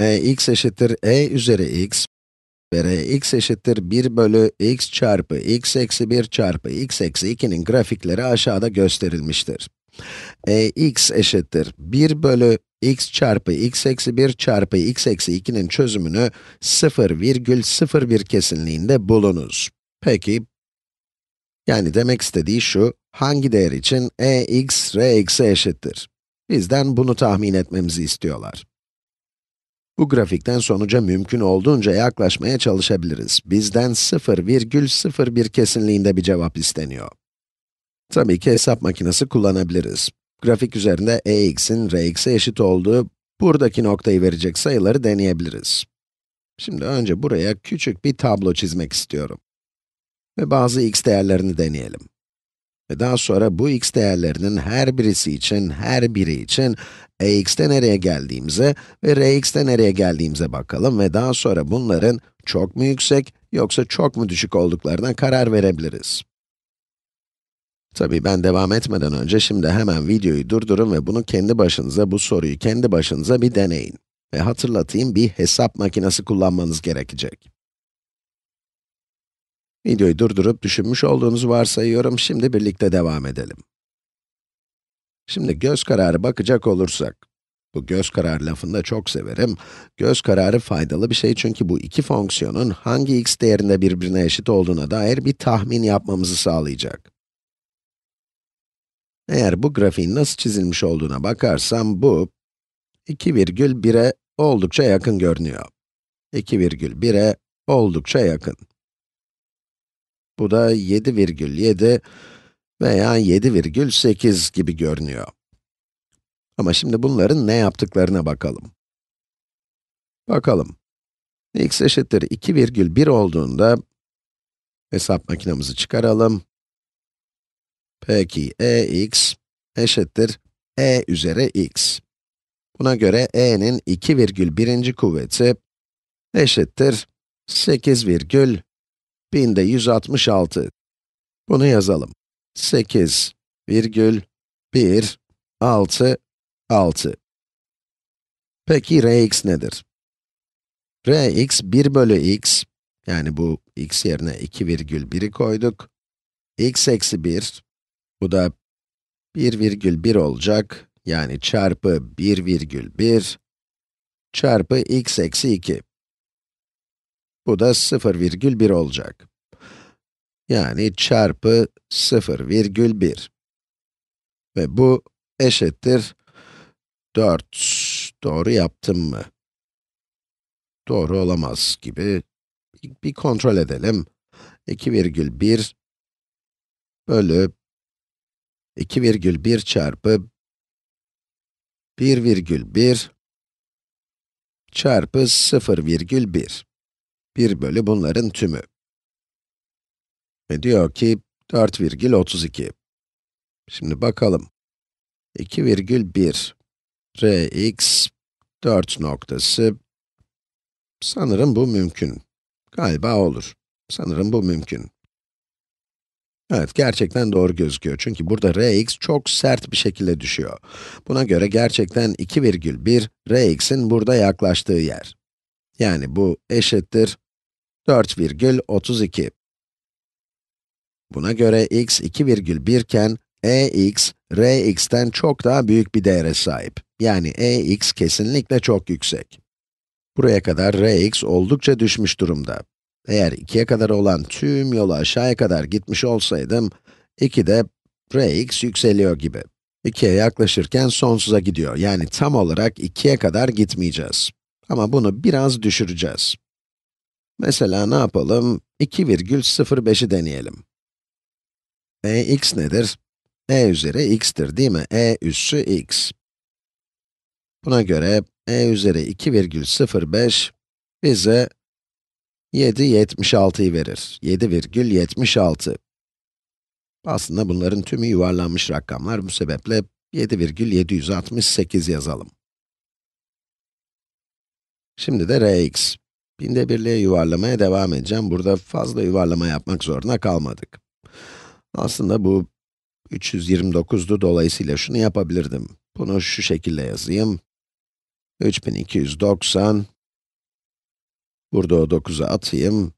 E, x eşittir e üzeri x ve x eşittir 1 bölü x çarpı x eksi 1 çarpı x eksi 2'nin grafikleri aşağıda gösterilmiştir. E x eşittir 1 bölü x çarpı x eksi 1 çarpı x eksi 2'nin çözümünü 0,01 kesinliğinde bulunuz. Peki, yani demek istediği şu, hangi değer için e x r eksi eşittir? Bizden bunu tahmin etmemizi istiyorlar. Bu grafikten sonuca mümkün olduğunca yaklaşmaya çalışabiliriz. Bizden 0,01 kesinliğinde bir cevap isteniyor. Tabii ki hesap makinesi kullanabiliriz. Grafik üzerinde e(x)'in rx'e eşit olduğu buradaki noktayı verecek sayıları deneyebiliriz. Şimdi önce buraya küçük bir tablo çizmek istiyorum. Ve bazı x değerlerini deneyelim. Ve daha sonra bu x değerlerinin her birisi için, her biri için ax'te nereye geldiğimize ve rx'te nereye geldiğimize bakalım ve daha sonra bunların çok mu yüksek yoksa çok mu düşük olduklarına karar verebiliriz. Tabii ben devam etmeden önce şimdi hemen videoyu durdurun ve bunu kendi başınıza, bu soruyu kendi başınıza bir deneyin. Ve hatırlatayım, bir hesap makinesi kullanmanız gerekecek. Videoyu durdurup düşünmüş olduğunuzu varsayıyorum. Şimdi birlikte devam edelim. Şimdi göz kararı bakacak olursak, bu göz kararı lafını da çok severim. Göz kararı faydalı bir şey çünkü bu iki fonksiyonun hangi x değerinde birbirine eşit olduğuna dair bir tahmin yapmamızı sağlayacak. Eğer bu grafiğin nasıl çizilmiş olduğuna bakarsam bu 2,1'e oldukça yakın görünüyor. 2,1'e oldukça yakın. Bu da 7,7 veya 7,8 gibi görünüyor. Ama şimdi bunların ne yaptıklarına bakalım. Bakalım. x eşittir 2,1 olduğunda hesap makinemizi çıkaralım. Peki e x eşittir e üzeri x. Buna göre e'nin 2,1. kuvveti eşittir 8,1 1000'de 166. Bunu yazalım. 8 virgül 1 6 6. Peki Rx nedir? Rx 1 bölü x, yani bu x yerine 2 virgül 1'i koyduk. x eksi 1, bu da 1 virgül 1 olacak, yani çarpı 1 virgül 1, çarpı x eksi 2. Bu da 0,1 olacak. Yani çarpı 0,1. Ve bu eşittir 4. Doğru yaptım mı? Doğru olamaz gibi. Bir kontrol edelim. 2,1 bölü 2,1 çarpı 1,1 çarpı 0,1. 1 bölü bunların tümü. Ve diyor ki 4,32. Şimdi bakalım. 2,1 Rx 4 noktası sanırım bu mümkün. Galiba olur. Sanırım bu mümkün. Evet, gerçekten doğru gözüküyor. Çünkü burada Rx çok sert bir şekilde düşüyor. Buna göre gerçekten 2,1 Rx'in burada yaklaştığı yer. Yani bu eşittir 4,32. Buna göre x 2,1 iken ex, rx'ten çok daha büyük bir değere sahip. Yani ex kesinlikle çok yüksek. Buraya kadar rx oldukça düşmüş durumda. Eğer 2'ye kadar olan tüm yolu aşağıya kadar gitmiş olsaydım, 2'de rx yükseliyor gibi. 2'ye yaklaşırken sonsuza gidiyor. Yani tam olarak 2'ye kadar gitmeyeceğiz. Ama bunu biraz düşüreceğiz. Mesela ne yapalım? 2,05'i deneyelim. e x nedir? e üzeri x'tir değil mi? e üssü x. Buna göre e üzeri 2,05 bize 7,76'yı verir. 7,76. Aslında bunların tümü yuvarlanmış rakamlar, bu sebeple 7,768 yazalım. Şimdi de rx. Binde birliğe yuvarlamaya devam edeceğim. Burada fazla yuvarlama yapmak zorunda kalmadık. Aslında bu 329'du, dolayısıyla şunu yapabilirdim. Bunu şu şekilde yazayım. 3290, burada o 9'u atayım.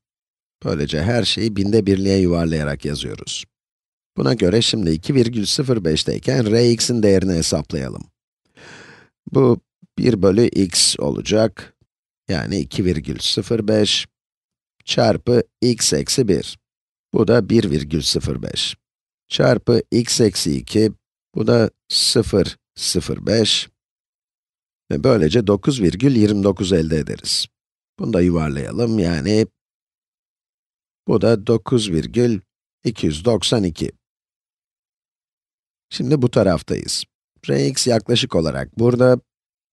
Böylece her şeyi binde birliğe yuvarlayarak yazıyoruz. Buna göre şimdi 2,05'teyken rx'in değerini hesaplayalım. Bu 1 bölü x olacak. Yani 2,05 çarpı x eksi 1. Bu da 1,05 çarpı x eksi 2. Bu da 0,05 ve böylece 9,29 elde ederiz. Bunu da yuvarlayalım yani bu da 9,292. Şimdi bu taraftayız. Rx yaklaşık olarak burada,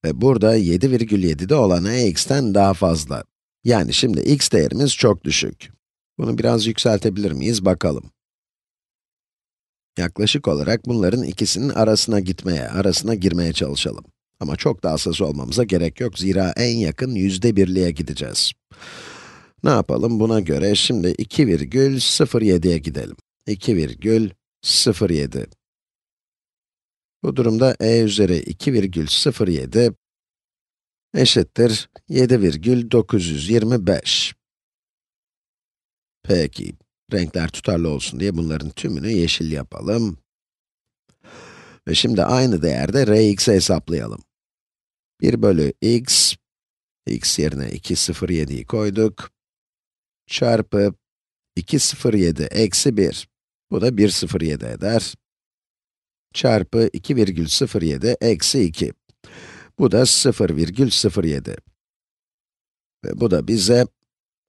ve burada 7,7'de olan x'ten daha fazla. Yani şimdi x değerimiz çok düşük. Bunu biraz yükseltebilir miyiz bakalım. Yaklaşık olarak bunların ikisinin arasına gitmeye, arasına girmeye çalışalım. Ama çok da hassas olmamıza gerek yok zira en yakın yüzde birliğe gideceğiz. Ne yapalım buna göre şimdi 2,07'ye gidelim. 2,07 bu durumda e üzeri 2,07 eşittir 7,925. Peki, renkler tutarlı olsun diye bunların tümünü yeşil yapalım. Ve şimdi aynı değerde rx'i hesaplayalım. 1 bölü x, x yerine 2,07'yi koyduk, çarpı 2,07 eksi 1. Bu da 1,07 eder çarpı 2,07 eksi 2. Bu da 0,07. Ve bu da bize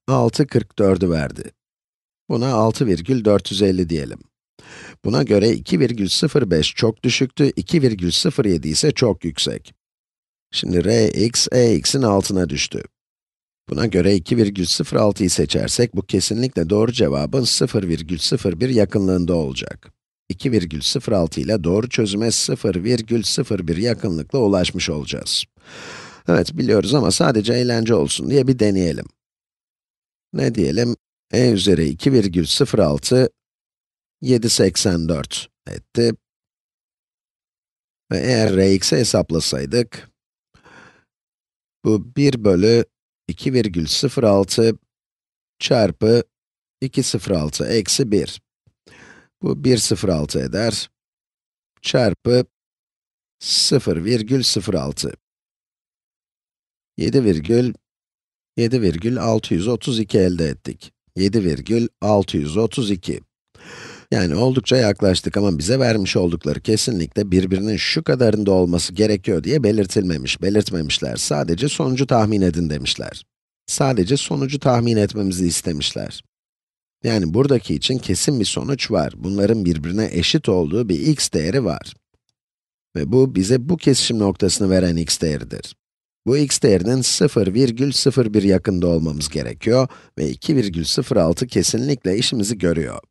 6,44'ü verdi. Buna 6,450 diyelim. Buna göre 2,05 çok düşüktü, 2,07 ise çok yüksek. Şimdi Rx, Ex'in altına düştü. Buna göre 2,06'yı seçersek bu kesinlikle doğru cevabın 0,01 yakınlığında olacak. 2,06 ile doğru çözüme 0,01 yakınlıkla ulaşmış olacağız. Evet biliyoruz ama sadece eğlence olsun diye bir deneyelim. Ne diyelim? e üzeri 2,06 7,84 etti. Ve eğer rx'i hesaplasaydık, bu 1 bölü 2,06 çarpı 2,06 eksi 1. Bu 1,06 eder. Çarpı 0,06. 7,632 elde ettik. 7,632. Yani oldukça yaklaştık ama bize vermiş oldukları kesinlikle birbirinin şu kadarında olması gerekiyor diye belirtilmemiş, belirtmemişler. Sadece sonucu tahmin edin demişler. Sadece sonucu tahmin etmemizi istemişler. Yani buradaki için kesin bir sonuç var. Bunların birbirine eşit olduğu bir x değeri var. Ve bu bize bu kesişim noktasını veren x değeridir. Bu x değerinin 0,01 yakında olmamız gerekiyor ve 2,06 kesinlikle işimizi görüyor.